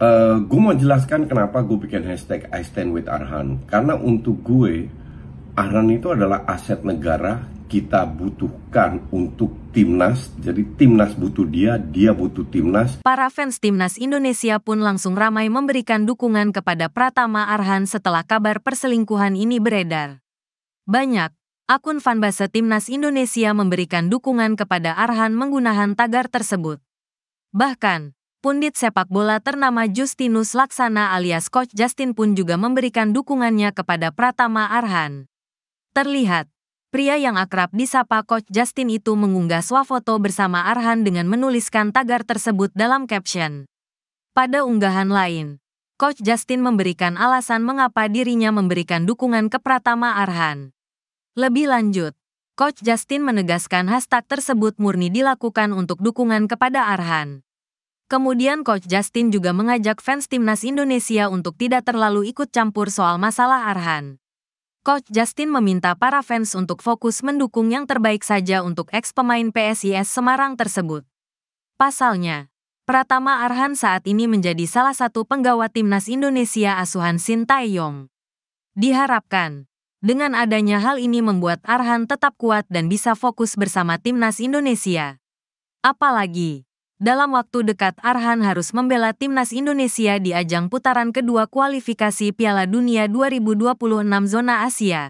Uh, eh, gue mau jelaskan kenapa gue bikin hashtag I Stand With Arhan Karena untuk gue Arhan itu adalah aset negara kita butuhkan untuk timnas. Jadi timnas butuh dia, dia butuh timnas. Para fans timnas Indonesia pun langsung ramai memberikan dukungan kepada Pratama Arhan setelah kabar perselingkuhan ini beredar. Banyak akun fanbase timnas Indonesia memberikan dukungan kepada Arhan menggunakan tagar tersebut. Bahkan, pundit sepak bola ternama Justinus Laksana alias Coach Justin pun juga memberikan dukungannya kepada Pratama Arhan. Terlihat, pria yang akrab disapa Coach Justin itu mengunggah swafoto bersama Arhan dengan menuliskan tagar tersebut dalam caption. Pada unggahan lain, Coach Justin memberikan alasan mengapa dirinya memberikan dukungan ke Pratama Arhan. Lebih lanjut, Coach Justin menegaskan hashtag tersebut murni dilakukan untuk dukungan kepada Arhan. Kemudian Coach Justin juga mengajak fans timnas Indonesia untuk tidak terlalu ikut campur soal masalah Arhan. Coach Justin meminta para fans untuk fokus mendukung yang terbaik saja untuk ex pemain PSIS Semarang tersebut. Pasalnya, Pratama Arhan saat ini menjadi salah satu penggawa timnas Indonesia asuhan Shin Tae-yong. Diharapkan, dengan adanya hal ini membuat Arhan tetap kuat dan bisa fokus bersama timnas Indonesia. Apalagi, dalam waktu dekat Arhan harus membela timnas Indonesia di ajang putaran kedua kualifikasi Piala Dunia 2026 zona Asia.